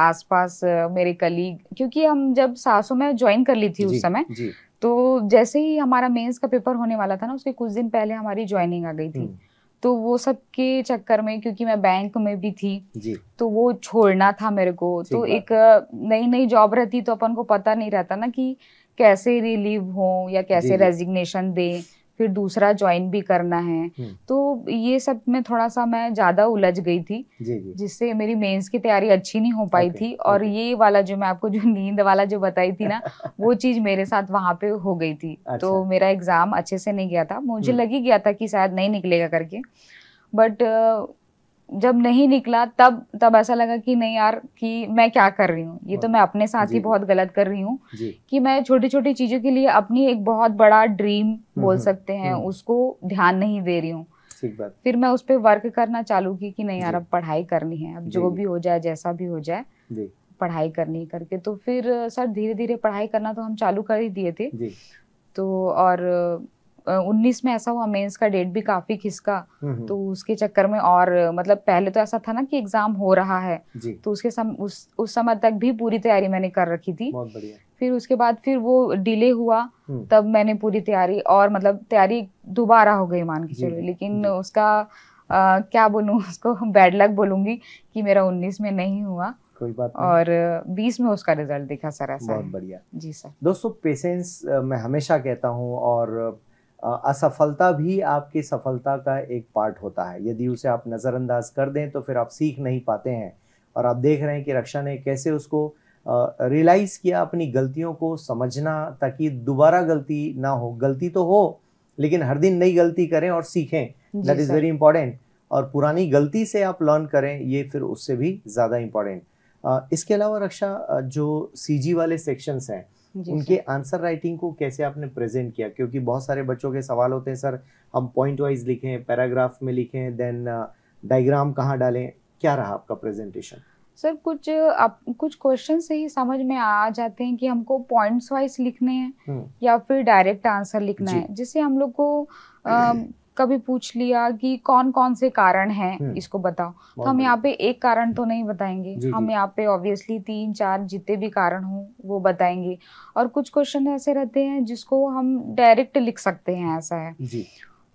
आसपास मेरे कलीग क्योंकि हम जब सासों में ज्वाइन कर ली थी उस समय तो जैसे ही हमारा मेंस का पेपर होने वाला था ना उसके कुछ दिन पहले हमारी ज्वाइनिंग आ गई थी हम्म। तो वो सब के चक्कर में क्योंकि मैं बैंक में भी थी जी। तो वो छोड़ना था मेरे को तो एक नई नई जॉब रहती तो अपन को पता नहीं रहता ना कि कैसे रिलीव हो या कैसे रेजिग्नेशन दे फिर दूसरा ज्वाइन भी करना है हम्म। तो ये सब में थोड़ा सा मैं ज्यादा उलझ गई थी जिससे मेरी मेंस की तैयारी अच्छी नहीं हो पाई थी और ये वाला जो मैं आपको जो नींद वाला जो बताई थी ना वो चीज मेरे साथ वहां पे हो गई थी तो अच्छा। मेरा एग्जाम अच्छे से नहीं गया था मुझे हम्म। लग ही गया था कि शायद नहीं निकलेगा करके बट जब नहीं निकला तब तब ऐसा लगा कि नहीं यार कि मैं क्या कर रही हूँ ये तो हाँ। मैं अपने साथ ही बहुत गलत कर रही हूँ कि मैं छोटी छोटी चीजों के लिए अपनी एक बहुत बड़ा ड्रीम हम्म, बोल हम्म, सकते हैं हम्म। उसको ध्यान नहीं दे रही हूँ फिर मैं उस पर वर्क करना चालू की कि नहीं यार अब पढ़ाई करनी है अब जो भी हो जाए जैसा भी हो जाए पढ़ाई करनी करके तो फिर सर धीरे धीरे पढ़ाई करना तो हम चालू कर ही दिए थे तो और उन्नीस में ऐसा हुआ मेंस का डेट भी काफी खिसका हम्म, हम्म। तो उसके चक्कर में और मतलब पहले तो ऐसा था ना कि एग्जाम हो रहा है तो उसके सम, उस उस समय तक भी पूरी तैयारी मैंने कर रखी थी फिर उसके बाद फिर वो डिले हुआ हम्म। तब मैंने पूरी तैयारी और मतलब तैयारी दोबारा हो गई मान के चलो लेकिन उसका आ, क्या बोलूँ उसको बैड लक बोलूंगी कि मेरा उन्नीस में नहीं हुआ कोई बात नहीं। और बीस में उसका रिजल्ट दिखा सर ऐसा बहुत बढ़िया जी सर दोस्तों पेशेंस मैं हमेशा कहता हूँ और असफलता भी आपकी सफलता का एक पार्ट होता है यदि उसे आप नज़रअंदाज कर दें तो फिर आप सीख नहीं पाते हैं और आप देख रहे हैं कि रक्षा ने कैसे उसको रियलाइज़ किया अपनी गलतियों को समझना ताकि दोबारा गलती ना हो गलती तो हो लेकिन हर दिन नई गलती करें और सीखें दैट इज़ वेरी इंपॉर्टेंट और पुरानी गलती से आप लर्न करें ये फिर उससे भी ज़्यादा इम्पॉर्टेंट इसके अलावा रक्षा जो सी वाले सेक्शंस हैं उनके आंसर राइटिंग को कैसे आपने प्रेजेंट किया क्योंकि बहुत सारे बच्चों के सवाल होते हैं सर हम पॉइंट वाइज लिखें पैराग्राफ में लिखें देन डायग्राम कहाँ डालें क्या रहा आपका प्रेजेंटेशन सर कुछ आप कुछ क्वेश्चन से ही समझ में आ जाते हैं कि हमको पॉइंट्स वाइज लिखने हैं हम्म। या फिर डायरेक्ट आंसर लिखना है जिससे हम लोग को कभी पूछ लिया कि कौन कौन से कारण हैं हम्म। इसको बताओ तो हम यहाँ पे एक कारण तो नहीं बताएंगे जी, हम यहाँ पे ऑब्वियसली तीन चार जितने भी कारण हों वो बताएंगे और कुछ क्वेश्चन ऐसे रहते हैं जिसको हम डायरेक्ट लिख सकते हैं ऐसा है जी।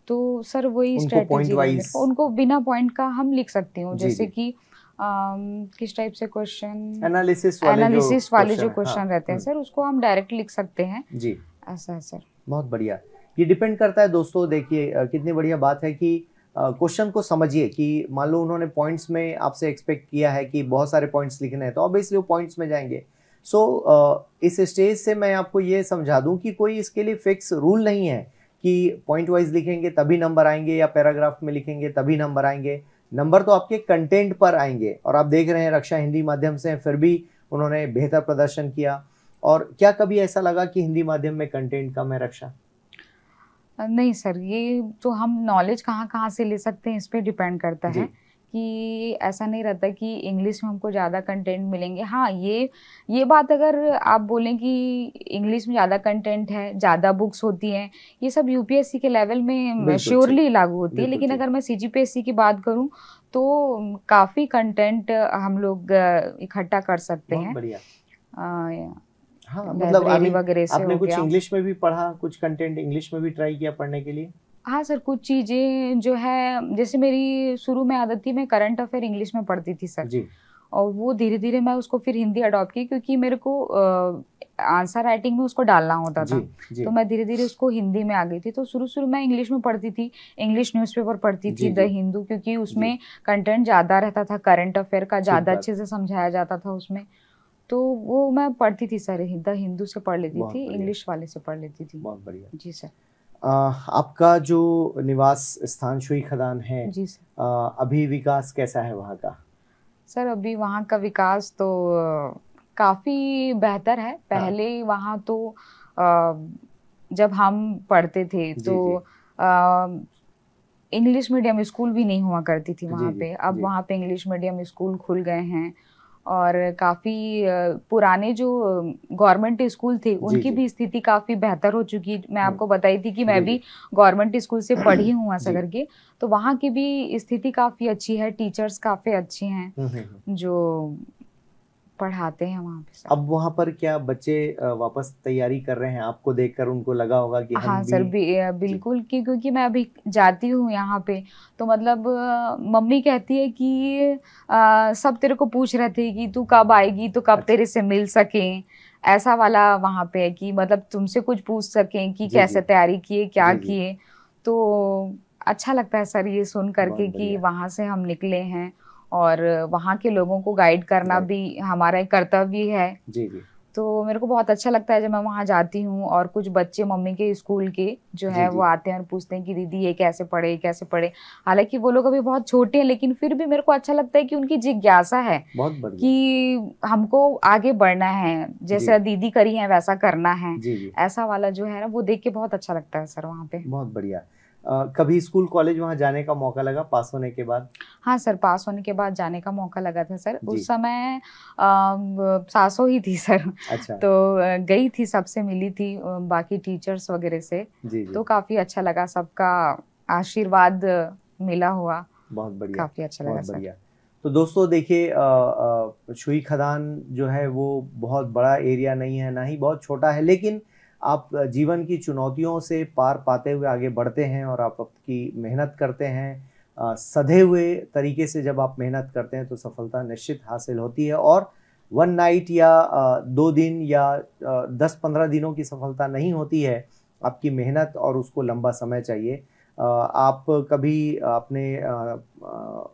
तो सर वही स्ट्रेटेजी उनको बिना पॉइंट का हम लिख सकते हो जैसे की किस टाइप से क्वेश्चन एनालिसिस वाले जो क्वेश्चन हाँ। रहते हैं हम्म। सर उसको हम डायरेक्ट लिख सकते हैं जी ऐसा है सर बहुत बढ़िया ये डिपेंड करता है दोस्तों देखिए कितनी बढ़िया बात है कि क्वेश्चन को समझिए कि मान लो उन्होंने पॉइंट्स में आपसे एक्सपेक्ट किया है कि बहुत सारे पॉइंट्स लिखने हैं तो ऑब्वियसली वो पॉइंट्स में जाएंगे सो so, इस स्टेज से मैं आपको ये समझा दूं कि कोई इसके लिए फिक्स रूल नहीं है कि पॉइंट वाइज लिखेंगे तभी नंबर आएंगे या पैराग्राफ में लिखेंगे तभी नंबर आएंगे नंबर तो आपके कंटेंट पर आएंगे और आप देख रहे हैं रक्षा हिंदी माध्यम से फिर भी उन्होंने बेहतर प्रदर्शन किया और क्या कभी ऐसा लगा कि हिंदी माध्यम में कंटेंट कम है रक्षा नहीं सर ये तो हम नॉलेज कहाँ कहाँ से ले सकते हैं इस पर डिपेंड करता है कि ऐसा नहीं रहता कि इंग्लिश में हमको ज़्यादा कंटेंट मिलेंगे हाँ ये ये बात अगर आप बोलें कि इंग्लिश में ज़्यादा कंटेंट है ज़्यादा बुक्स होती हैं ये सब यूपीएससी के लेवल में श्योरली लागू होती है लेकिन अगर मैं सी की बात करूँ तो काफ़ी कंटेंट हम लोग इकट्ठा कर सकते हैं हाँ मतलब वगैरह आपने कुछ इंग्लिश में भी पढ़ा कुछ कंटेंट इंग्लिश में भी ट्राई किया पढ़ने के लिए हाँ सर कुछ चीज़ें जो है जैसे मेरी शुरू में आदत थी मैं करंट अफेयर इंग्लिश में पढ़ती थी सर जी और वो धीरे धीरे मैं उसको फिर हिंदी अडॉप्ट की क्योंकि मेरे को आंसर राइटिंग में उसको डालना होता था तो मैं धीरे धीरे उसको हिंदी में आ गई थी तो शुरू शुरू मैं इंग्लिश में पढ़ती थी इंग्लिश न्यूज़पेपर पढ़ती थी द हिंदू क्योंकि उसमें कंटेंट ज़्यादा रहता था करंट अफेयर का ज़्यादा अच्छे से समझाया जाता था उसमें तो वो मैं पढ़ती थी सर द हिंदू से पढ़ लेती थी इंग्लिश वाले से पढ़ लेती थी बहुत बढ़िया जी सर आपका जो निवास स्थान शुई खदान है जी सर अभी विकास कैसा है वहाँ का सर अभी वहाँ का विकास तो काफ़ी बेहतर है हाँ। पहले हाँ। वहाँ तो जब हम पढ़ते थे तो इंग्लिश मीडियम स्कूल भी नहीं हुआ करती थी वहाँ पे अब वहाँ पे इंग्लिश मीडियम स्कूल खुल गए हैं और काफ़ी पुराने जो गवर्नमेंट स्कूल थे उनकी जी, भी स्थिति काफ़ी बेहतर हो चुकी मैं आपको बताई थी कि मैं भी गवर्नमेंट स्कूल से पढ़ी हूँ वहाँ सगर के तो वहाँ की भी स्थिति काफ़ी अच्छी है टीचर्स काफ़ी अच्छे हैं हम्म, हम्म, हम्म। जो पढ़ाते हैं वहाँ पे अब वहाँ पर क्या बच्चे वापस तैयारी कर रहे हैं आपको देखकर उनको लगा होगा कि हाँ सर भी, बिल्कुल क्योंकि मैं अभी जाती हूँ यहाँ पे तो मतलब मम्मी कहती है कि आ, सब तेरे को पूछ रहे थे कि तू कब आएगी तो कब अच्छा। तेरे से मिल सकें ऐसा वाला वहाँ पे है कि मतलब तुमसे कुछ पूछ सकें कि कैसे तैयारी किए क्या किए तो अच्छा लगता है सर ये सुन करके कि वहाँ से हम निकले हैं और वहाँ के लोगों को गाइड करना भी हमारा एक कर्तव्य है जी जी तो मेरे को बहुत अच्छा लगता है जब मैं वहाँ जाती हूँ और कुछ बच्चे मम्मी के स्कूल के जो है वो आते हैं और पूछते हैं कि दीदी ये कैसे पढ़े कैसे पढ़े हालांकि वो लोग अभी बहुत छोटे हैं लेकिन फिर भी मेरे को अच्छा लगता है कि उनकी जिज्ञासा है कि हमको आगे बढ़ना है जैसे दीदी करी है वैसा करना है जी जी। ऐसा वाला जो है ना वो देख के बहुत अच्छा लगता है सर वहाँ पे बहुत बढ़िया कभी स्कूल कॉलेज वहाँ जाने का मौका लगा पास होने के बाद हाँ सर पास होने के बाद जाने का मौका लगा था सर उस समय सासो ही थी सर अच्छा तो गई थी सबसे मिली थी बाकी टीचर्स वगैरह से जी, जी. तो काफी अच्छा लगा सबका आशीर्वाद मिला हुआ बहुत बढ़िया काफी अच्छा लगा सर तो दोस्तों देखिए छुई खदान जो है वो बहुत बड़ा एरिया नहीं है ना ही बहुत छोटा है लेकिन आप जीवन की चुनौतियों से पार पाते हुए आगे बढ़ते हैं और आप आपकी मेहनत करते हैं सधे हुए तरीके से जब आप मेहनत करते हैं तो सफलता निश्चित हासिल होती है और वन नाइट या दो दिन या दस पंद्रह दिनों की सफलता नहीं होती है आपकी मेहनत और उसको लंबा समय चाहिए आप कभी आपने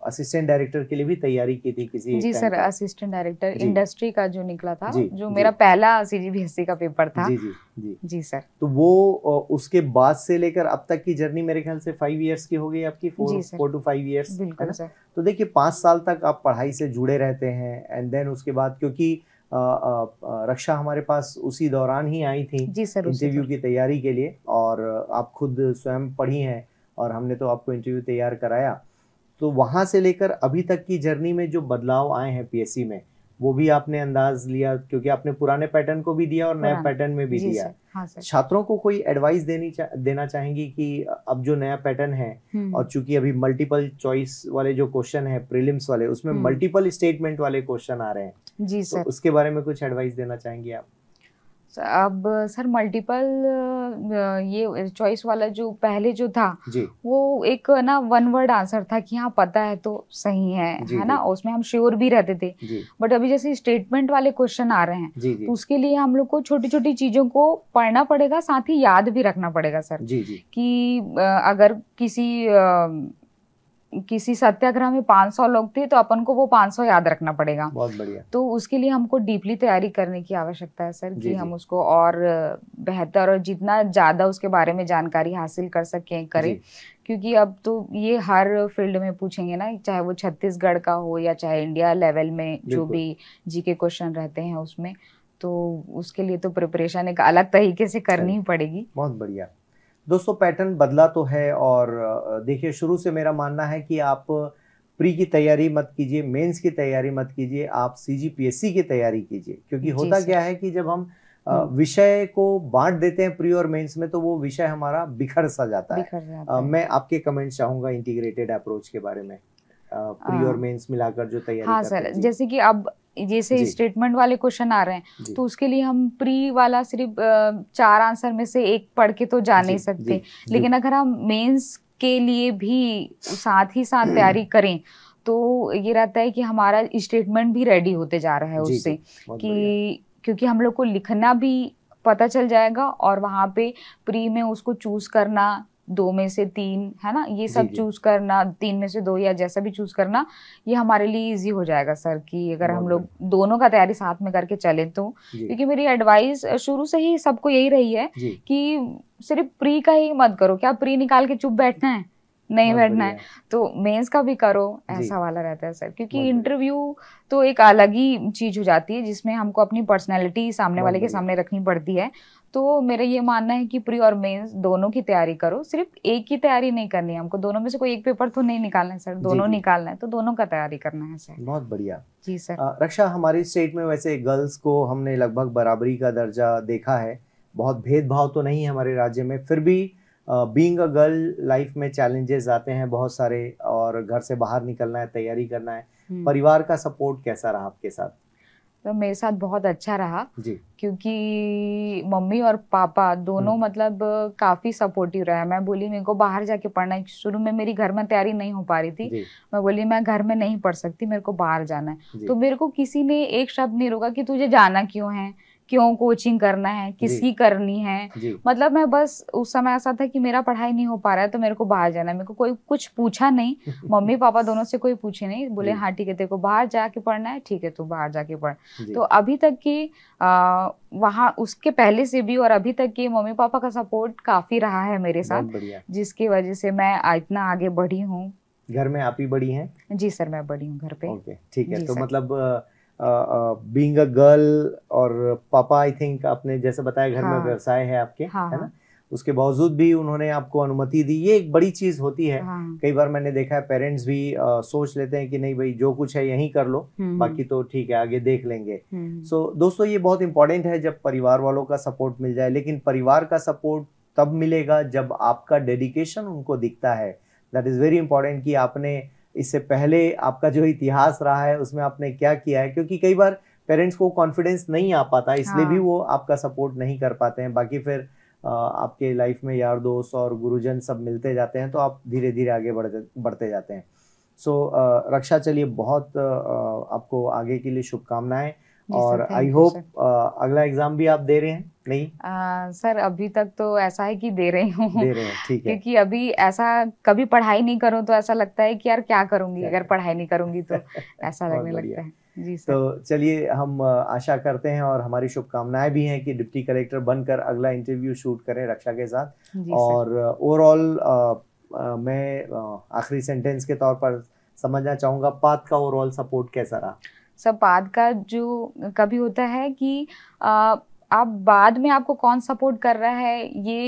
असिस्टेंट डायरेक्टर के लिए भी तैयारी की थी किसी जी सर असिस्टेंट डायरेक्टर इंडस्ट्री का जो निकला था जो मेरा पहला सीजीबीएससी का पेपर था जी जी जी जी सर तो वो उसके बाद से लेकर अब तक की जर्नी मेरे ख्याल से फाइव इयर्स की हो गई आपकी four four two five years बिल्कुल तो देखिए पाँच साल तक आप पढ़ाई से जुड़े रहते हैं एंड देन उसके बाद क्योंकि रक्षा हमारे पास उसी दौरान ही आई थी इंटरव्यू की तैयारी के लिए और आप खुद स्वयं पढ़ी हैं और हमने तो आपको इंटरव्यू तैयार कराया तो वहाँ से लेकर अभी तक की जर्नी में जो बदलाव आए हैं पीएससी में वो भी आपने अंदाज लिया क्योंकि आपने पुराने पैटर्न को भी दिया और नए पैटर्न में भी दिया हाँ छात्रों को कोई एडवाइस देनी चा, देना चाहेंगी कि अब जो नया पैटर्न है हम्म। और चूंकि अभी मल्टीपल चॉइस वाले जो क्वेश्चन है प्रीलिम्स वाले उसमें मल्टीपल हम्म। स्टेटमेंट वाले क्वेश्चन आ रहे हैं जी तो सर तो उसके बारे में कुछ एडवाइस देना चाहेंगी आप अब सर मल्टीपल ये चॉइस वाला जो पहले जो था वो एक ना वन वर्ड आंसर था कि हाँ पता है तो सही है है ना उसमें हम श्योर भी रहते थे बट अभी जैसे स्टेटमेंट वाले क्वेश्चन आ रहे हैं तो उसके लिए हम लोग को छोटी छोटी चीजों को पढ़ना पड़ेगा साथ ही याद भी रखना पड़ेगा सर कि अगर किसी किसी सत्याग्रह में 500 लोग थे तो अपन को वो 500 याद रखना पड़ेगा बहुत बढ़िया तो उसके लिए हमको डीपली तैयारी करने की आवश्यकता है सर कि हम उसको और बेहतर और जितना ज़्यादा उसके बारे में जानकारी हासिल कर सकें करें क्योंकि अब तो ये हर फील्ड में पूछेंगे ना चाहे वो छत्तीसगढ़ का हो या चाहे इंडिया लेवल में जो भी जी के क्वेश्चन रहते हैं उसमें तो उसके लिए तो प्रिपरेशन एक अलग तरीके से करनी ही पड़ेगी बहुत बढ़िया दोस्तों पैटर्न बदला तो है और देखिए शुरू से मेरा मानना है कि आप प्री की तैयारी मत कीजिए मेंस की तैयारी मत कीजिए आप सीजीपीएससी की तैयारी कीजिए क्योंकि होता क्या है कि जब हम हम्म। विषय को बांट देते हैं प्री और मेंस में तो वो विषय हमारा बिखर सा जाता है, है। मैं आपके कमेंट चाहूंगा इंटीग्रेटेड अप्रोच के बारे में प्री और मेंस मिलाकर जो तैयारी हाँ सर जैसे कि अब जैसे स्टेटमेंट वाले क्वेश्चन आ रहे हैं तो उसके लिए हम प्री वाला सिर्फ चार आंसर में से एक पढ़ के तो जा नहीं सकते लेकिन अगर हम मेंस के लिए भी साथ ही साथ तैयारी करें तो ये रहता है कि हमारा स्टेटमेंट भी रेडी होते जा रहा है उससे कि क्योंकि हम लोग को लिखना भी पता चल जाएगा और वहाँ पे प्री में उसको चूज करना दो में से तीन है ना ये सब चूज करना तीन में से दो या जैसा भी चूज करना ये हमारे लिए इजी हो जाएगा सर कि अगर हम लोग दोनों का तैयारी साथ में करके चले तो क्योंकि मेरी एडवाइस शुरू से ही सबको यही रही है कि सिर्फ प्री का ही मत करो क्या प्री निकाल के चुप बैठना है नहीं बैठना है तो मेंस का भी करो ऐसा वाला रहता है सर क्योंकि इंटरव्यू तो एक अलग ही चीज हो जाती है जिसमें हमको अपनी पर्सनैलिटी सामने वाले के सामने रखनी पड़ती है तो मेरा ये मानना है कि प्री और मेंस दोनों की तैयारी करो सिर्फ एक की तैयारी नहीं करनी है हमको दोनों में से कोई एक पेपर तो नहीं निकालना है सर दोनों निकालना है तो दोनों का तैयारी करना है सर बहुत बढ़िया जी सर रक्षा हमारे स्टेट में वैसे गर्ल्स को हमने लगभग बराबरी का दर्जा देखा है बहुत भेदभाव तो नहीं है हमारे राज्य में फिर भी बींग अ गर्ल लाइफ में चैलेंजेस आते हैं बहुत सारे और घर से बाहर निकलना है तैयारी करना है hmm. परिवार का सपोर्ट कैसा रहा आपके साथ तो मेरे साथ बहुत अच्छा रहा जी क्योंकि मम्मी और पापा दोनों हम्म। मतलब काफ़ी सपोर्टिव रहे मैं बोली मेरे को बाहर जाके पढ़ना है शुरू में मेरी घर में तैयारी नहीं हो पा रही थी मैं बोली मैं घर में नहीं पढ़ सकती मेरे को बाहर जाना है तो मेरे को किसी ने एक शब्द नहीं रोका कि तुझे जाना क्यों है क्यों कोचिंग करना है किसकी करनी है मतलब मैं बस उस समय ऐसा था कि मेरा पढ़ाई नहीं हो पा रहा है तो मेरे को बाहर जाना है मेरे को कोई कुछ पूछा नहीं मम्मी पापा दोनों से कोई पूछे नहीं बोले हाँ ठीक है तेरे को बाहर जाके पढ़ना है ठीक है तू बाहर जाके पढ़ तो अभी तक की वहाँ उसके पहले से भी और अभी तक की मम्मी पापा का सपोर्ट काफी रहा है मेरे साथ जिसकी वजह से मैं इतना आगे बढ़ी हूँ घर में आप ही बड़ी हैं जी सर मैं बड़ी हूँ घर पे ओके ठीक है तो मतलब बींग अ गर्ल और पापा आई थिंक आपने जैसे बताया घर हाँ, में व्यवसाय है आपके हाँ, है ना हाँ। उसके बावजूद भी उन्होंने आपको अनुमति दी ये एक बड़ी चीज होती है हाँ। कई बार मैंने देखा है पेरेंट्स भी आ, सोच लेते हैं कि नहीं भाई जो कुछ है यही कर लो हम्म, हम्म। बाकी तो ठीक है आगे देख लेंगे सो हम्म। so, दोस्तों ये बहुत इंपॉर्टेंट है जब परिवार वालों का सपोर्ट मिल जाए लेकिन परिवार का सपोर्ट तब मिलेगा जब आपका डेडिकेशन उनको दिखता है दैट इज वेरी इंपॉर्टेंट कि आपने इससे पहले आपका जो इतिहास रहा है उसमें आपने क्या किया है क्योंकि कई बार पेरेंट्स को कॉन्फिडेंस नहीं आ पाता इसलिए हाँ। भी वो आपका सपोर्ट नहीं कर पाते हैं बाकी फिर आपके लाइफ में यार दोस्त और गुरुजन सब मिलते जाते हैं तो आप धीरे धीरे आगे बढ़ते बढ़ते जाते हैं सो so, रक्षा चलिए बहुत आपको आगे के लिए शुभकामनाएं और आई होप uh, अगला एग्जाम भी आप दे रहे हैं नहीं आ, सर अभी तक तो ऐसा है कि दे रही हूँ क्योंकि अभी ऐसा कभी पढ़ाई नहीं करूँ तो ऐसा लगता है कि यार क्या करूंगी अगर पढ़ाई नहीं करूंगी तो ऐसा लगने लगता है जी तो सर। तो चलिए हम आशा करते हैं और हमारी शुभकामनाएं भी हैं कि डिप्टी कलेक्टर बनकर अगला इंटरव्यू शूट करें रक्षा के साथ और ओवरऑल मैं आखिरी सेंटेंस के तौर पर समझना चाहूंगा पात का ओवरऑल सपोर्ट कैसा रहा सब बाद का जो कभी होता है कि आप बाद में आपको कौन सपोर्ट कर रहा है ये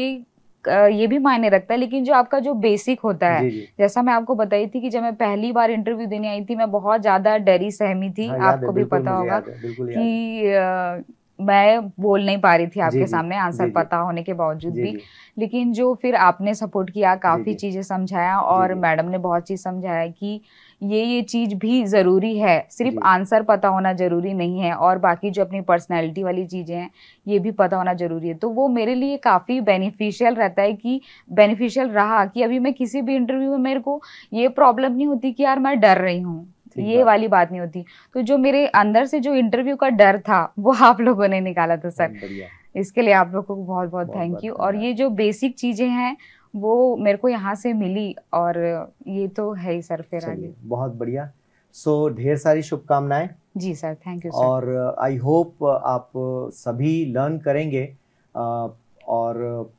ये भी मायने रखता है लेकिन जो आपका जो बेसिक होता है जी जी। जैसा मैं आपको बताई थी कि जब मैं पहली बार इंटरव्यू देने आई थी मैं बहुत ज्यादा डरी सहमी थी हाँ, आपको भी पता होगा कि मैं बोल नहीं पा रही थी आपके सामने आंसर पता होने के बावजूद भी लेकिन जो फिर आपने सपोर्ट किया काफी चीजें समझाया और मैडम ने बहुत चीज समझाया कि ये ये चीज़ भी ज़रूरी है सिर्फ आंसर पता होना ज़रूरी नहीं है और बाकी जो अपनी पर्सनैलिटी वाली चीज़ें हैं ये भी पता होना ज़रूरी है तो वो मेरे लिए काफ़ी बेनिफिशियल रहता है कि बेनिफिशियल रहा कि अभी मैं किसी भी इंटरव्यू में मेरे को ये प्रॉब्लम नहीं होती कि यार मैं डर रही हूँ ये वाली बात नहीं होती तो जो मेरे अंदर से जो इंटरव्यू का डर था वो आप लोगों ने निकाला था सर इसके लिए आप लोगों को बहुत बहुत, बहुत थैंक यू और ये जो बेसिक चीज़ें हैं वो मेरे को यहाँ से मिली और ये तो है ही सर फिर आगे बहुत बढ़िया सो so, ढेर सारी शुभकामनाएं जी सर थैंक यू और आई होप आप सभी लर्न करेंगे और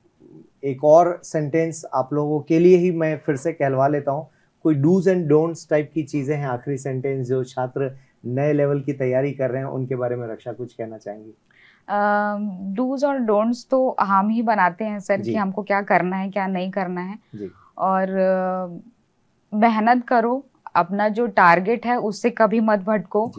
एक और सेंटेंस आप लोगों के लिए ही मैं फिर से कहलवा लेता हूँ कोई डूज एंड डोंट्स टाइप की चीज़ें हैं आखिरी सेंटेंस जो छात्र नए लेवल की तैयारी कर रहे हैं उनके बारे में रक्षा कुछ कहना चाहेंगी डूज और डोंट्स तो हम ही बनाते हैं सर कि हमको क्या करना है क्या नहीं करना है और मेहनत करो अपना जो टारगेट है उससे कभी मत भटको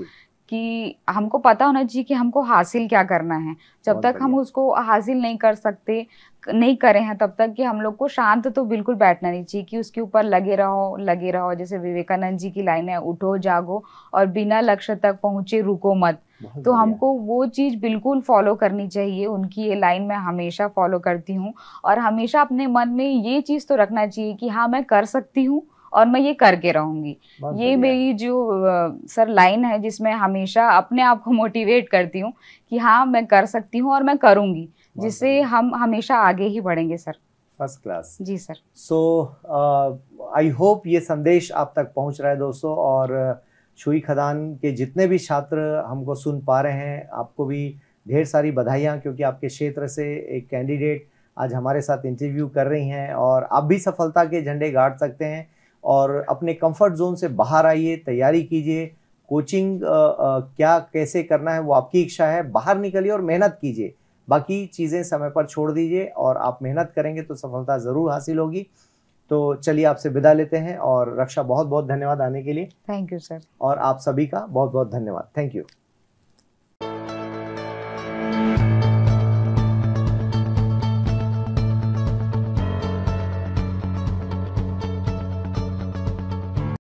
कि हमको पता होना चाहिए कि हमको हासिल क्या करना है जब तक हम उसको हासिल नहीं कर सकते नहीं करे हैं तब तक कि हम लोग को शांत तो बिल्कुल बैठना नहीं चाहिए कि उसके ऊपर लगे रहो लगे रहो जैसे विवेकानंद जी की लाइन है उठो जागो और बिना लक्ष्य तक पहुंचे रुको मत तो हमको वो चीज़ बिल्कुल फॉलो करनी चाहिए उनकी ये लाइन मैं हमेशा फॉलो करती हूँ और हमेशा अपने मन में ये चीज़ तो रखना चाहिए कि हाँ मैं कर सकती हूँ और मैं ये करके रहूंगी ये मेरी जो सर लाइन है जिसमें हमेशा अपने आप को मोटिवेट करती हूँ कि हाँ मैं कर सकती हूँ और मैं करूँगी जिससे हम हमेशा आगे ही बढ़ेंगे सर फर्स्ट क्लास जी सर सो आई होप ये संदेश आप तक पहुँच रहा है दोस्तों और छुई खदान के जितने भी छात्र हमको सुन पा रहे हैं आपको भी ढेर सारी बधाइयाँ क्योंकि आपके क्षेत्र से एक कैंडिडेट आज हमारे साथ इंटरव्यू कर रही हैं और आप भी सफलता के झंडे गाड़ सकते हैं और अपने कंफर्ट जोन से बाहर आइए तैयारी कीजिए कोचिंग आ, आ, क्या कैसे करना है वो आपकी इच्छा है बाहर निकलिए और मेहनत कीजिए बाकी चीज़ें समय पर छोड़ दीजिए और आप मेहनत करेंगे तो सफलता ज़रूर हासिल होगी तो चलिए आपसे विदा लेते हैं और रक्षा बहुत बहुत धन्यवाद आने के लिए थैंक यू सर और आप सभी का बहुत बहुत धन्यवाद थैंक यू